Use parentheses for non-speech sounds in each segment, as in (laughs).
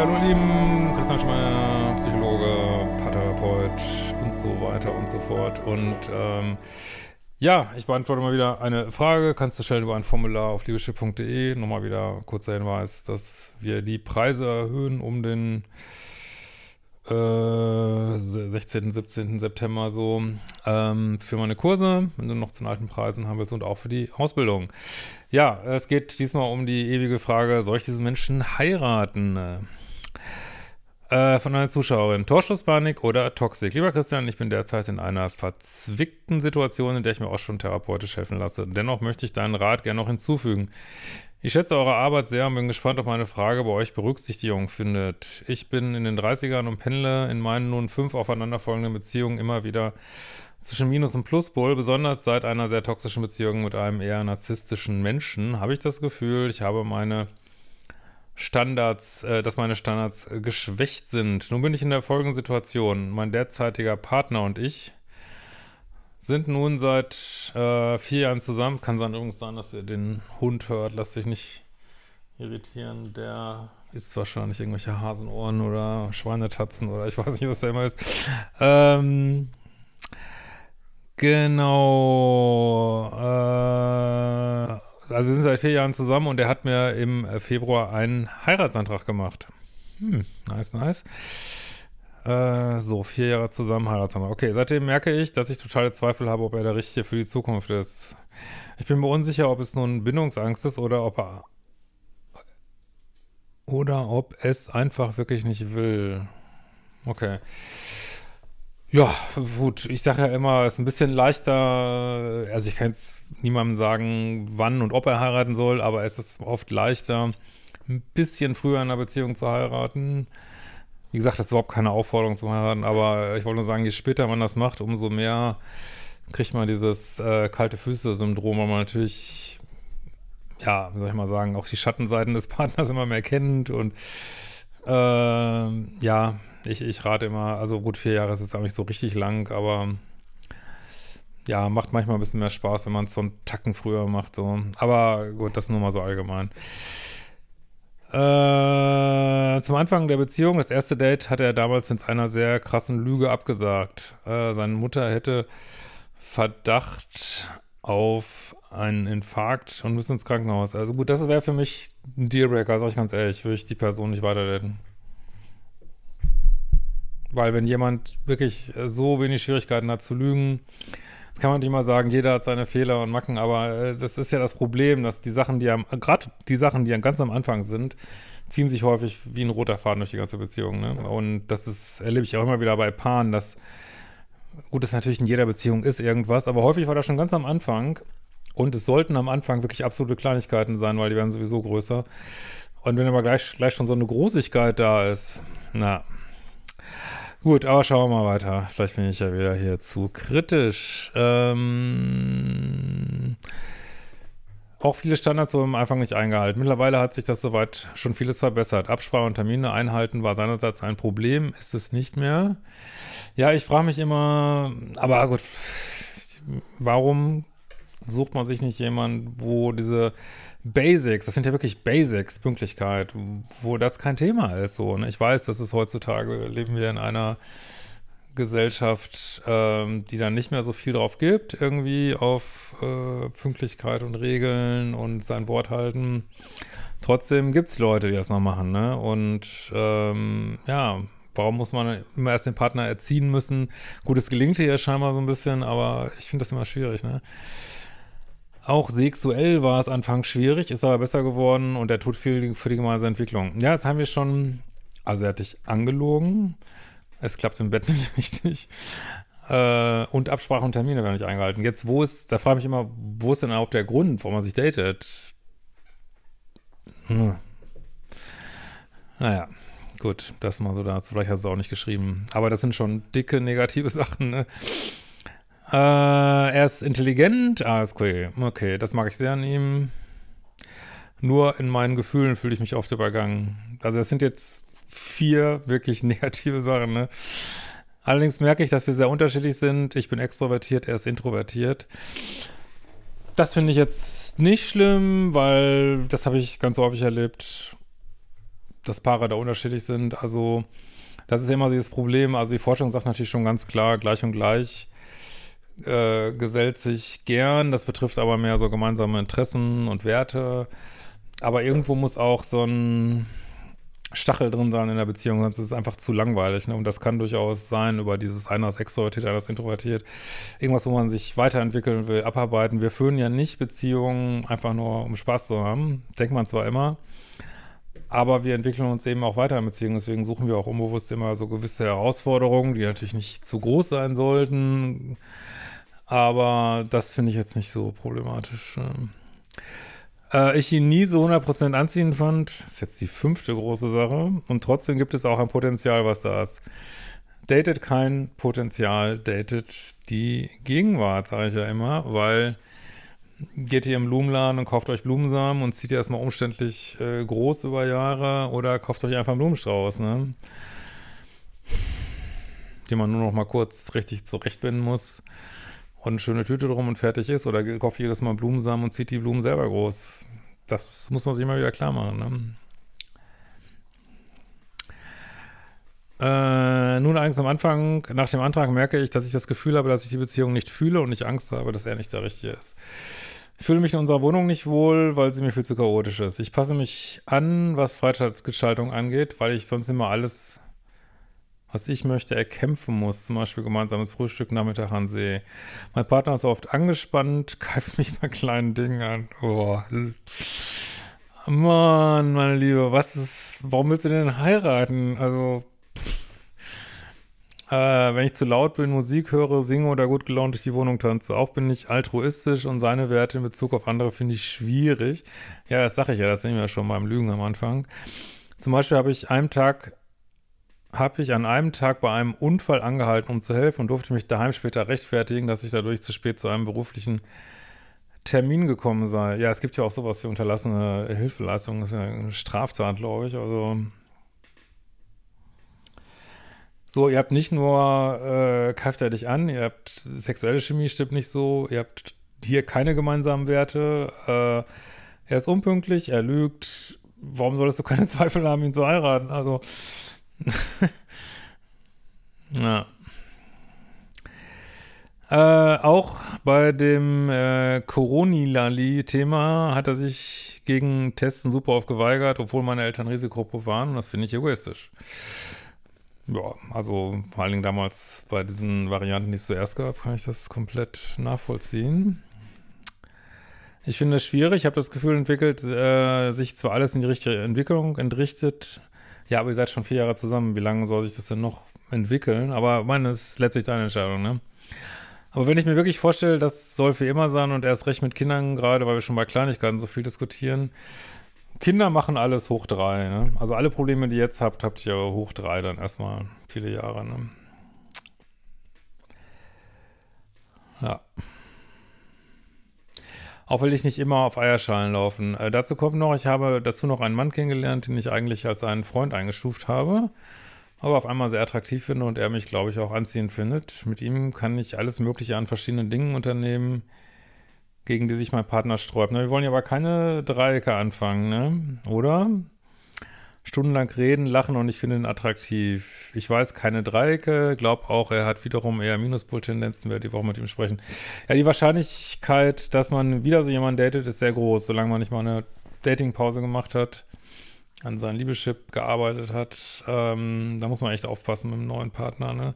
Ja, hallo lieben, Christian Schmeier, Psychologe, Therapeut und so weiter und so fort. Und ähm, ja, ich beantworte mal wieder eine Frage. Kannst du stellen über ein Formular auf liebeschiff.de? Nochmal wieder kurzer Hinweis, dass wir die Preise erhöhen um den äh, 16., 17. September so ähm, für meine Kurse, wenn du noch zu den alten Preisen haben willst und auch für die Ausbildung. Ja, es geht diesmal um die ewige Frage, soll ich diesen Menschen heiraten? Äh, von einer Zuschauerin. Torschusspanik oder Toxik? Lieber Christian, ich bin derzeit in einer verzwickten Situation, in der ich mir auch schon therapeutisch helfen lasse. Dennoch möchte ich deinen Rat gerne noch hinzufügen. Ich schätze eure Arbeit sehr und bin gespannt, ob meine Frage bei euch Berücksichtigung findet. Ich bin in den 30ern und pendle in meinen nun fünf aufeinanderfolgenden Beziehungen immer wieder zwischen Minus- und Pluspol, besonders seit einer sehr toxischen Beziehung mit einem eher narzisstischen Menschen, habe ich das Gefühl, ich habe meine Standards, äh, dass meine Standards äh, geschwächt sind. Nun bin ich in der folgenden Situation. Mein derzeitiger Partner und ich sind nun seit äh, vier Jahren zusammen. Kann sein übrigens sein, dass ihr den Hund hört. Lasst euch nicht irritieren. Der ist wahrscheinlich irgendwelche Hasenohren oder Schweinetatzen oder ich weiß nicht, was der immer ist. Ähm, genau. Äh, also wir sind seit vier Jahren zusammen und er hat mir im äh, Februar einen Heiratsantrag gemacht. Hm, nice, nice. Äh, so, vier Jahre zusammen, Heiratsantrag. Okay, seitdem merke ich, dass ich totale Zweifel habe, ob er der Richtige für die Zukunft ist. Ich bin mir unsicher, ob es nun Bindungsangst ist oder ob er oder ob es einfach wirklich nicht will. Okay. Ja, gut, ich sage ja immer, es ist ein bisschen leichter, also ich kann jetzt niemandem sagen, wann und ob er heiraten soll, aber es ist oft leichter, ein bisschen früher in einer Beziehung zu heiraten. Wie gesagt, das ist überhaupt keine Aufforderung zum Heiraten, aber ich wollte nur sagen, je später man das macht, umso mehr kriegt man dieses äh, kalte Füße-Syndrom, weil man natürlich, ja, wie soll ich mal sagen, auch die Schattenseiten des Partners immer mehr kennt und äh, ja, ich, ich rate immer, also gut, vier Jahre ist jetzt auch nicht so richtig lang, aber ja, macht manchmal ein bisschen mehr Spaß, wenn man es so einen Tacken früher macht. So. Aber gut, das nur mal so allgemein. Äh, zum Anfang der Beziehung, das erste Date, hatte er damals mit einer sehr krassen Lüge abgesagt. Äh, seine Mutter hätte Verdacht auf einen Infarkt und müssen ins Krankenhaus. Also gut, das wäre für mich ein Dealbreaker, sag ich ganz ehrlich, würde ich die Person nicht weiter daten. Weil wenn jemand wirklich äh, so wenig Schwierigkeiten hat zu lügen, das kann man nicht mal sagen, jeder hat seine Fehler und Macken, aber äh, das ist ja das Problem, dass die Sachen, die am, gerade die Sachen, die ganz am Anfang sind, ziehen sich häufig wie ein roter Faden durch die ganze Beziehung. Ne? Und das ist, erlebe ich auch immer wieder bei Paaren, dass, gut, das natürlich in jeder Beziehung ist irgendwas, aber häufig war das schon ganz am Anfang und es sollten am Anfang wirklich absolute Kleinigkeiten sein, weil die werden sowieso größer. Und wenn aber gleich, gleich schon so eine Großigkeit da ist, na, Gut, aber schauen wir mal weiter. Vielleicht bin ich ja wieder hier zu kritisch. Ähm, auch viele Standards wurden am Anfang nicht eingehalten. Mittlerweile hat sich das soweit schon vieles verbessert. Absprache und Termine einhalten war seinerseits ein Problem, ist es nicht mehr. Ja, ich frage mich immer, aber gut, warum sucht man sich nicht jemanden, wo diese Basics, das sind ja wirklich Basics, Pünktlichkeit, wo das kein Thema ist. So, ne? Ich weiß, dass es heutzutage, leben wir in einer Gesellschaft, ähm, die dann nicht mehr so viel drauf gibt, irgendwie auf äh, Pünktlichkeit und Regeln und sein Wort halten. Trotzdem gibt es Leute, die das noch machen, ne? Und ähm, ja, warum muss man immer erst den Partner erziehen müssen? Gut, es gelingt hier ja scheinbar so ein bisschen, aber ich finde das immer schwierig, ne? Auch sexuell war es anfangs schwierig, ist aber besser geworden und er tut viel für die gemeinsame Entwicklung. Ja, das haben wir schon. Also er hat dich angelogen. Es klappt im Bett (laughs) nicht richtig. Äh, und Absprachen und Termine werden nicht eingehalten. Jetzt, wo ist, da frage ich mich immer, wo ist denn überhaupt der Grund, warum man sich datet? Hm. Naja, gut, das mal so dazu. Vielleicht hast du es auch nicht geschrieben. Aber das sind schon dicke negative (laughs) Sachen, ne? Äh, er ist intelligent. Ah, ist cool. Okay, das mag ich sehr an ihm. Nur in meinen Gefühlen fühle ich mich oft übergangen. Also das sind jetzt vier wirklich (laughs) negative Sachen, ne? Allerdings merke ich, dass wir sehr unterschiedlich sind. Ich bin extrovertiert, er ist introvertiert. Das finde ich jetzt nicht schlimm, weil das habe ich ganz häufig erlebt, dass Paare da unterschiedlich sind. Also das ist immer dieses Problem. Also die Forschung sagt natürlich schon ganz klar, gleich und gleich äh, gesellt sich gern. Das betrifft aber mehr so gemeinsame Interessen und Werte. Aber irgendwo muss auch so ein Stachel drin sein in der Beziehung, sonst ist es einfach zu langweilig. Ne? Und das kann durchaus sein über dieses einer ist extrovertiert, einer ist introvertiert. Irgendwas, wo man sich weiterentwickeln will, abarbeiten. Wir führen ja nicht Beziehungen einfach nur, um Spaß zu haben. Denkt man zwar immer aber wir entwickeln uns eben auch weiter in Beziehungen. Deswegen suchen wir auch unbewusst immer so gewisse Herausforderungen, die natürlich nicht zu groß sein sollten. Aber das finde ich jetzt nicht so problematisch. Äh, ich ihn nie so 100% anziehend fand, Das ist jetzt die fünfte große Sache. Und trotzdem gibt es auch ein Potenzial, was da ist. Datet kein Potenzial, datet die Gegenwart, sage ich ja immer, weil geht ihr im Blumenladen und kauft euch Blumensamen und zieht ihr erstmal umständlich äh, groß über Jahre oder kauft euch einfach einen Blumenstrauß, ne? Die man nur noch mal kurz richtig zurechtbinden muss und eine schöne Tüte drum und fertig ist. Oder kauft jedes Mal Blumensamen und zieht die Blumen selber groß. Das muss man sich immer wieder klar machen, ne? Äh, nun allerdings am Anfang, nach dem Antrag merke ich, dass ich das Gefühl habe, dass ich die Beziehung nicht fühle und ich Angst habe, dass er nicht der Richtige ist. Ich fühle mich in unserer Wohnung nicht wohl, weil sie mir viel zu chaotisch ist. Ich passe mich an, was Freizeitgestaltung angeht, weil ich sonst immer alles, was ich möchte, erkämpfen muss. Zum Beispiel gemeinsames Frühstück, Nachmittag an See. Mein Partner ist oft angespannt, (laughs) greift mich bei kleinen Dingen an. Oh. Mann, meine Liebe, was ist, warum willst du denn heiraten? Also, äh, wenn ich zu laut bin, Musik höre, singe oder gut gelaunt durch die Wohnung tanze. Auch bin ich altruistisch und seine Werte in Bezug auf andere finde ich schwierig. Ja, das sage ich ja, das sehen wir ja schon beim Lügen am Anfang. Zum Beispiel habe ich einem Tag habe ich an einem Tag bei einem Unfall angehalten, um zu helfen und durfte mich daheim später rechtfertigen, dass ich dadurch zu spät zu einem beruflichen Termin gekommen sei. Ja, es gibt ja auch sowas wie unterlassene Hilfeleistung, das ist ja eine Straftat, glaube ich. Also so, ihr habt nicht nur äh, keift er dich an, ihr habt sexuelle Chemie stimmt nicht so, ihr habt hier keine gemeinsamen Werte, äh, er ist unpünktlich, er lügt, warum solltest du keine (laughs) Zweifel haben, ihn zu heiraten? Also. na. (laughs) Äh, auch bei dem äh, Coronilali-Thema hat er sich gegen Testen super aufgeweigert, obwohl meine Eltern Risikogruppe waren und das finde ich egoistisch. Ja, also vor allen Dingen damals bei diesen Varianten, die es zuerst gab, kann ich das komplett nachvollziehen. Ich finde es schwierig. Ich habe das Gefühl entwickelt, äh, sich zwar alles in die richtige Entwicklung entrichtet. Ja, aber ihr seid schon vier Jahre zusammen. Wie lange soll sich das denn noch entwickeln? Aber meine, das ist letztlich deine Entscheidung, ne? Aber wenn ich mir wirklich vorstelle, das soll für immer sein und erst recht mit Kindern, gerade weil wir schon bei Kleinigkeiten so viel diskutieren, Kinder machen alles hoch drei, ne? Also alle Probleme, die ihr jetzt habt, habt ihr aber hoch drei dann erstmal viele Jahre, ne? Ja. Auch will ich nicht immer auf Eierschalen laufen. Äh, dazu kommt noch, ich habe dazu noch einen Mann kennengelernt, den ich eigentlich als einen Freund eingestuft habe, aber auf einmal sehr attraktiv finde und er mich, glaube ich, auch anziehend findet. Mit ihm kann ich alles Mögliche an verschiedenen Dingen unternehmen gegen die sich mein Partner sträubt. Na, ne? wir wollen ja aber keine Dreiecke anfangen, ne? Oder? Stundenlang reden, lachen und ich finde ihn attraktiv. Ich weiß keine Dreiecke, glaub auch, er hat wiederum eher Minuspol-Tendenzen, werde ich auch mit ihm sprechen. Ja, die Wahrscheinlichkeit, dass man wieder so jemanden datet, ist sehr groß, solange man nicht mal eine Datingpause gemacht hat, an seinem Liebeschip gearbeitet hat. Ähm, da muss man echt aufpassen mit dem neuen Partner, ne?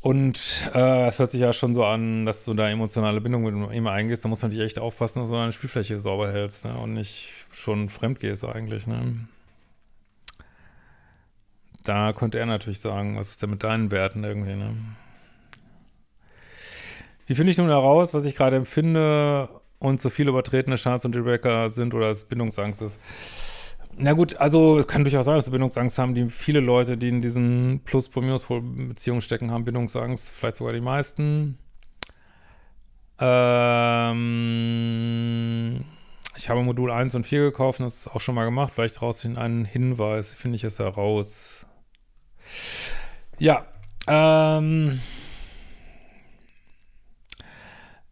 Und äh, es äh, hört sich ja schon so an, dass du da emotionale Bindung mit ihm eingehst. Da muss man dich echt aufpassen, dass du deine Spielfläche sauber hältst ne? und nicht schon fremd gehst eigentlich. Ne? Da könnte er natürlich sagen, was ist denn mit deinen Werten irgendwie, ne? Wie finde ich nun heraus, was ich gerade empfinde und zu so viel übertretene Charts und Dealbreaker sind oder es Bindungsangst ist? Na gut, also es kann durchaus sein, dass sie Bindungsangst haben, die viele Leute, die in diesen Plus-Minus-Beziehungen pro stecken, haben Bindungsangst, vielleicht sogar die meisten. Ähm, ich habe Modul 1 und 4 gekauft, das ist auch schon mal gemacht. Vielleicht raus in einen Hinweis, finde ich es heraus. Ja, ähm,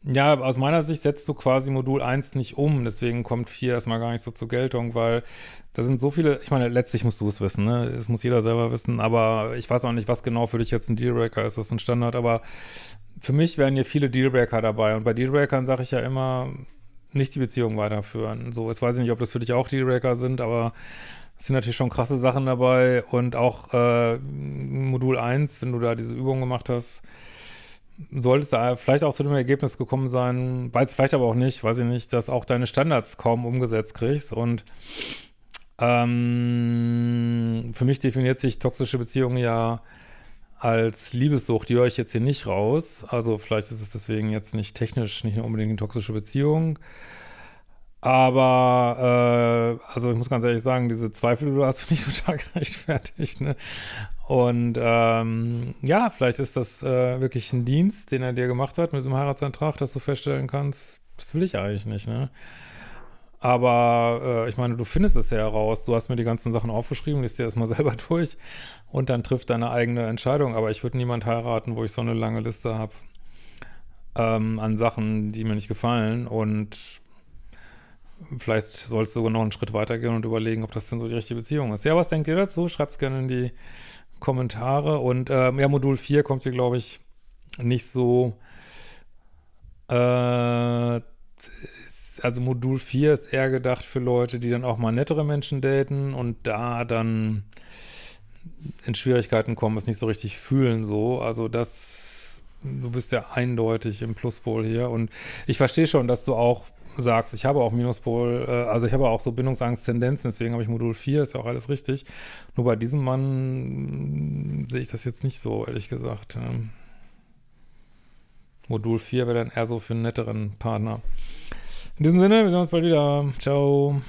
ja, aus meiner Sicht setzt du quasi Modul 1 nicht um, deswegen kommt 4 erstmal gar nicht so zur Geltung, weil da sind so viele, ich meine, letztlich musst du es wissen, ne? Es muss jeder selber wissen, aber ich weiß auch nicht, was genau für dich jetzt ein Dealbreaker ist, das ist ein Standard, aber für mich wären hier viele Dealbreaker dabei und bei Dealbreakern sage ich ja immer, nicht die Beziehung weiterführen. So, jetzt weiß ich nicht, ob das für dich auch Dealbreaker sind, aber es sind natürlich schon krasse Sachen dabei und auch äh, Modul 1, wenn du da diese Übung gemacht hast, sollte es da vielleicht auch zu dem Ergebnis gekommen sein, weiß vielleicht aber auch nicht, weiß ich nicht, dass auch deine Standards kaum umgesetzt kriegst und ähm, für mich definiert sich toxische Beziehung ja als Liebessucht, die höre ich jetzt hier nicht raus. Also vielleicht ist es deswegen jetzt nicht technisch nicht unbedingt eine toxische Beziehung. Aber, äh, also ich muss ganz ehrlich sagen, diese Zweifel, die du hast, (laughs) finde ich total gerechtfertigt. Ne? Und ähm, ja, vielleicht ist das äh, wirklich ein Dienst, den er dir gemacht hat mit diesem Heiratsantrag, dass du feststellen kannst, das will ich eigentlich nicht, ne? Aber äh, ich meine, du findest es ja heraus. Du hast mir die ganzen Sachen aufgeschrieben, liest dir erstmal (laughs) selber durch und dann trifft deine eigene Entscheidung. Aber ich würde niemand heiraten, wo ich so eine lange Liste habe ähm, an Sachen, die mir nicht gefallen. Und vielleicht sollst du noch einen Schritt weitergehen und überlegen, ob das denn so die richtige Beziehung ist. Ja, was denkt ihr dazu? Schreibt es gerne in die Kommentare. Und ähm, ja, Modul 4 kommt hier, glaube ich, nicht so. Äh, ist, also Modul 4 ist eher gedacht für Leute, die dann auch mal nettere Menschen daten und da dann in Schwierigkeiten kommen, es nicht so richtig fühlen. So, also das. Du bist ja eindeutig im Pluspol hier und ich verstehe schon, dass du auch sagst, ich habe auch Minuspol, äh, also ich habe auch so Bindungsangst-Tendenzen, deswegen habe ich Modul 4, ist ja auch alles richtig. Nur bei diesem Mann mm, sehe ich das jetzt nicht so, ehrlich gesagt. Ähm. Modul 4 wäre dann eher so für einen netteren Partner. In diesem Sinne, wir sehen uns bald wieder. Ciao.